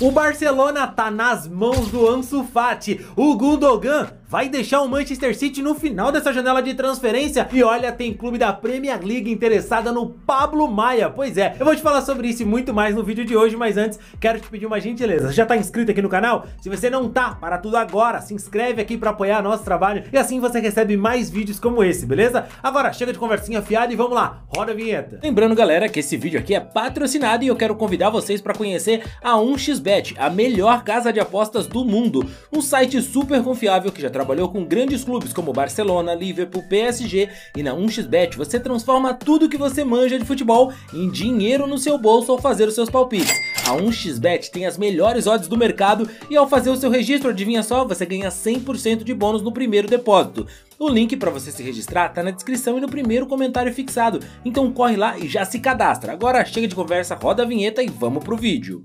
O Barcelona tá nas mãos do Ansu Fati. O Gundogan vai deixar o Manchester City no final dessa janela de transferência. E olha, tem clube da Premier League interessada no Pablo Maia. Pois é, eu vou te falar sobre isso e muito mais no vídeo de hoje, mas antes quero te pedir uma gentileza. já tá inscrito aqui no canal? Se você não tá, para tudo agora. Se inscreve aqui para apoiar nosso trabalho e assim você recebe mais vídeos como esse, beleza? Agora chega de conversinha fiada e vamos lá, roda a vinheta. Lembrando, galera, que esse vídeo aqui é patrocinado e eu quero convidar vocês para conhecer a 1 xb Bet, a melhor casa de apostas do mundo, um site super confiável que já trabalhou com grandes clubes como Barcelona, Liverpool, PSG e na 1xBet você transforma tudo que você manja de futebol em dinheiro no seu bolso ao fazer os seus palpites. A 1xBet tem as melhores odds do mercado e ao fazer o seu registro, adivinha só, você ganha 100% de bônus no primeiro depósito. O link para você se registrar tá na descrição e no primeiro comentário fixado. Então corre lá e já se cadastra. Agora chega de conversa, roda a vinheta e vamos pro vídeo.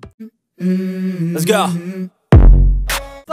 Let's go.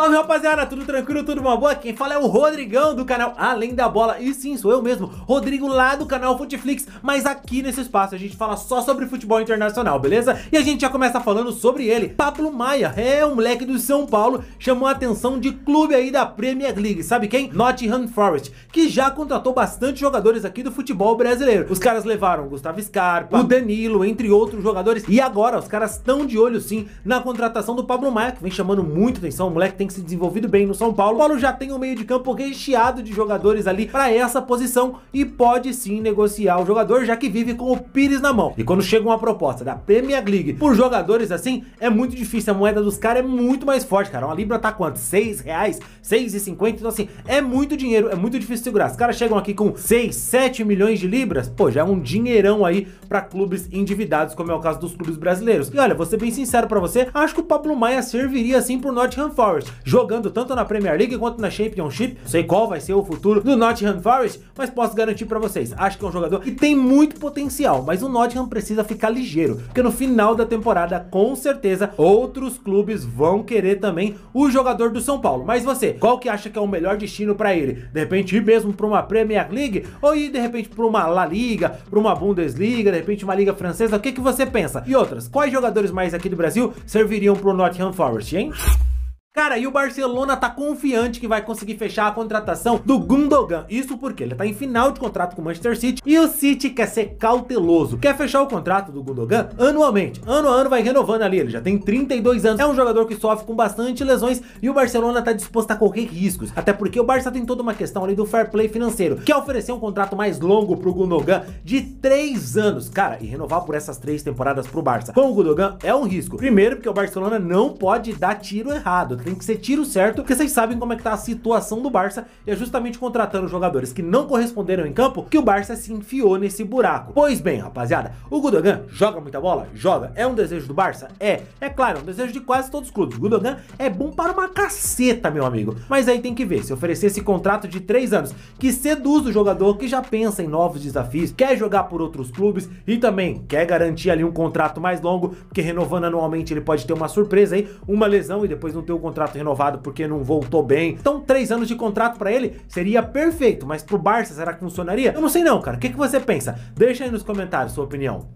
Salve rapaziada, tudo tranquilo, tudo uma boa? Quem fala é o Rodrigão do canal Além da Bola E sim, sou eu mesmo, Rodrigo lá do canal Futeflix Mas aqui nesse espaço a gente fala só sobre futebol internacional, beleza? E a gente já começa falando sobre ele Pablo Maia, é um moleque do São Paulo Chamou a atenção de clube aí da Premier League Sabe quem? Nottingham Forest Que já contratou bastante jogadores aqui do futebol brasileiro Os caras levaram o Gustavo Scarpa, o Danilo, entre outros jogadores E agora os caras estão de olho sim na contratação do Pablo Maia Que vem chamando muito atenção, o moleque tem se desenvolvido bem no São Paulo, o Paulo já tem um meio de campo recheado de jogadores ali para essa posição e pode sim negociar o jogador, já que vive com o Pires na mão. E quando chega uma proposta da Premier League por jogadores assim, é muito difícil, a moeda dos caras é muito mais forte, cara. Uma libra tá quanto? Seis reais? Seis e cinquenta? Então assim, é muito dinheiro, é muito difícil segurar. Os caras chegam aqui com 6, 7 milhões de libras, pô, já é um dinheirão aí para clubes endividados, como é o caso dos clubes brasileiros. E olha, vou ser bem sincero para você, acho que o Pablo Maia serviria assim pro Nottingham Forest jogando tanto na Premier League quanto na Championship. sei qual vai ser o futuro do Nottingham Forest, mas posso garantir para vocês, acho que é um jogador que tem muito potencial, mas o Nottingham precisa ficar ligeiro, porque no final da temporada, com certeza, outros clubes vão querer também o jogador do São Paulo. Mas você, qual que acha que é o melhor destino para ele? De repente ir mesmo para uma Premier League ou ir de repente para uma La Liga, para uma Bundesliga, de repente uma liga francesa? O que que você pensa? E outras, quais jogadores mais aqui do Brasil serviriam para o Nottingham Forest, hein? Cara, e o Barcelona tá confiante que vai conseguir fechar a contratação do Gundogan. Isso porque ele tá em final de contrato com o Manchester City e o City quer ser cauteloso. Quer fechar o contrato do Gundogan anualmente. Ano a ano vai renovando ali, ele já tem 32 anos. É um jogador que sofre com bastante lesões e o Barcelona tá disposto a correr riscos. Até porque o Barça tem toda uma questão ali do fair play financeiro. Quer é oferecer um contrato mais longo pro Gundogan de 3 anos. Cara, e renovar por essas 3 temporadas pro Barça com o Gundogan é um risco. Primeiro porque o Barcelona não pode dar tiro errado tem que ser tiro certo, porque vocês sabem como é que tá a situação do Barça, e é justamente contratando jogadores que não corresponderam em campo que o Barça se enfiou nesse buraco. Pois bem, rapaziada, o Gudogan joga muita bola? Joga. É um desejo do Barça? É. É claro, é um desejo de quase todos os clubes. O Gudogan é bom para uma caceta, meu amigo. Mas aí tem que ver, se oferecer esse contrato de 3 anos, que seduz o jogador que já pensa em novos desafios, quer jogar por outros clubes e também quer garantir ali um contrato mais longo, porque renovando anualmente ele pode ter uma surpresa aí, uma lesão e depois não ter o contrato contrato renovado porque não voltou bem. Então, três anos de contrato para ele seria perfeito, mas pro Barça será que funcionaria? Eu não sei não, cara. O que, que você pensa? Deixa aí nos comentários sua opinião.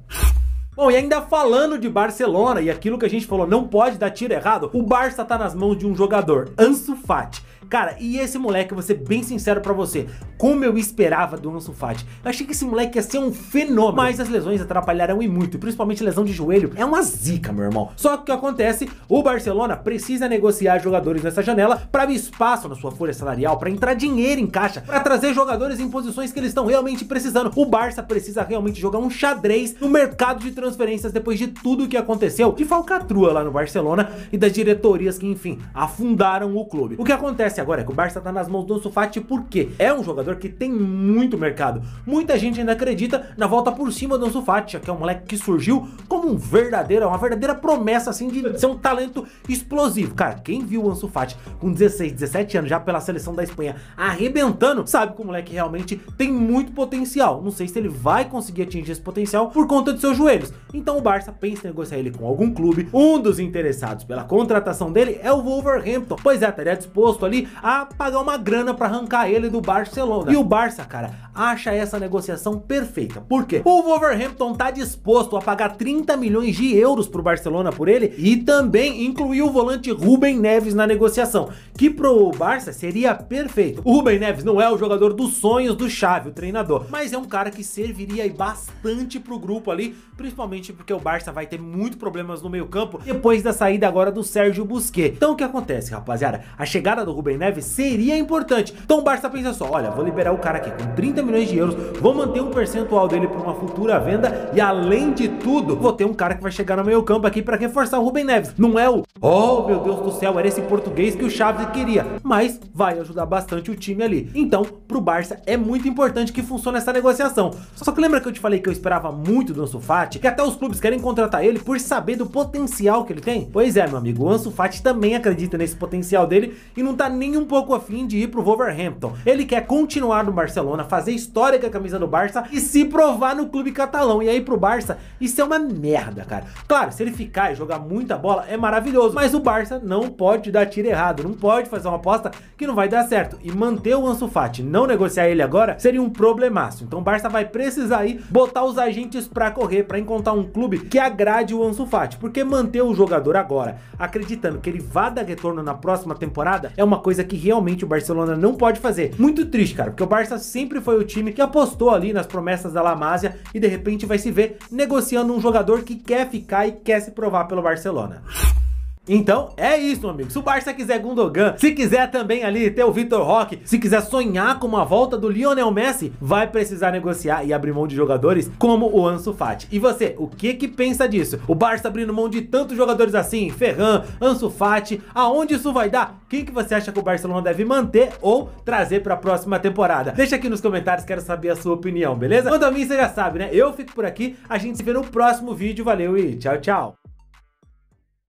Bom, e ainda falando de Barcelona e aquilo que a gente falou, não pode dar tiro errado, o Barça tá nas mãos de um jogador, Ansu Fati Cara, e esse moleque, vou ser bem sincero pra você, como eu esperava do Ansu Fati. Eu achei que esse moleque ia ser um fenômeno, mas as lesões atrapalharam e muito, principalmente lesão de joelho. É uma zica, meu irmão. Só que o que acontece, o Barcelona precisa negociar jogadores nessa janela para abrir espaço na sua folha salarial, para entrar dinheiro em caixa, para trazer jogadores em posições que eles estão realmente precisando. O Barça precisa realmente jogar um xadrez no mercado de transferências depois de tudo o que aconteceu de falcatrua lá no Barcelona e das diretorias que, enfim, afundaram o clube. O que acontece acontece agora é que o Barça tá nas mãos do Ansu Fati porque é um jogador que tem muito mercado. Muita gente ainda acredita na volta por cima do Ansu Fati, que é um moleque que surgiu como um verdadeiro, uma verdadeira promessa assim de ser um talento explosivo. Cara, quem viu o Ansu Fati com 16, 17 anos já pela seleção da Espanha arrebentando, sabe que o moleque realmente tem muito potencial. Não sei se ele vai conseguir atingir esse potencial por conta de seus joelhos. Então o Barça pensa em negociar ele com algum clube. Um dos interessados pela contratação dele é o Wolverhampton, pois é, estaria disposto ali a pagar uma grana para arrancar ele do Barcelona. E o Barça, cara, acha essa negociação perfeita. Por quê? O Wolverhampton tá disposto a pagar 30 milhões de euros pro Barcelona por ele e também incluiu o volante Rubem Neves na negociação, que pro Barça seria perfeito. O Rubem Neves não é o jogador dos sonhos do Xavi, o treinador, mas é um cara que serviria bastante pro grupo ali, principalmente porque o Barça vai ter muito problemas no meio-campo depois da saída agora do Sérgio Busquets. Então o que acontece, rapaziada? A chegada do Rubem Neves seria importante. Então o Barça pensa só, olha, vou liberar o cara aqui com 30 milhões de euros, vou manter um percentual dele para uma futura venda e além de tudo, vou ter um cara que vai chegar no meio campo aqui para reforçar o Rubem Neves. Não é o, oh meu Deus do céu, era esse português que o Chaves queria, mas vai ajudar bastante o time ali. Então, pro Barça é muito importante que funcione essa negociação. Só que lembra que eu te falei que eu esperava muito do Ansu Fati, que até os clubes querem contratar ele por saber do potencial que ele tem? Pois é, meu amigo, o Ansu Fati também acredita nesse potencial dele e não tá nem nem um pouco afim de ir pro Wolverhampton. Ele quer continuar no Barcelona, fazer história com a camisa do Barça e se provar no clube catalão. E aí pro Barça, isso é uma merda, cara. Claro, se ele ficar e jogar muita bola, é maravilhoso. Mas o Barça não pode dar tiro errado, não pode fazer uma aposta que não vai dar certo. E manter o Ansu Fati, não negociar ele agora, seria um problemaço. Então o Barça vai precisar aí botar os agentes pra correr, pra encontrar um clube que agrade o Ansu Fati. Porque manter o jogador agora, acreditando que ele vá dar retorno na próxima temporada, é uma coisa coisa que realmente o Barcelona não pode fazer. Muito triste, cara, porque o Barça sempre foi o time que apostou ali nas promessas da La e de repente vai se ver negociando um jogador que quer ficar e quer se provar pelo Barcelona. Então é isso, meu amigo. Se o Barça quiser Gundogan, se quiser também ali ter o Vitor Roque, se quiser sonhar com uma volta do Lionel Messi, vai precisar negociar e abrir mão de jogadores como o Ansu Fati. E você, o que que pensa disso? O Barça abrindo mão de tantos jogadores assim, Ferran, Ansu Fati, aonde isso vai dar? Quem que você acha que o Barcelona deve manter ou trazer para a próxima temporada? Deixa aqui nos comentários, quero saber a sua opinião, beleza? Quanto a mim, você já sabe, né? Eu fico por aqui, a gente se vê no próximo vídeo, valeu e tchau, tchau!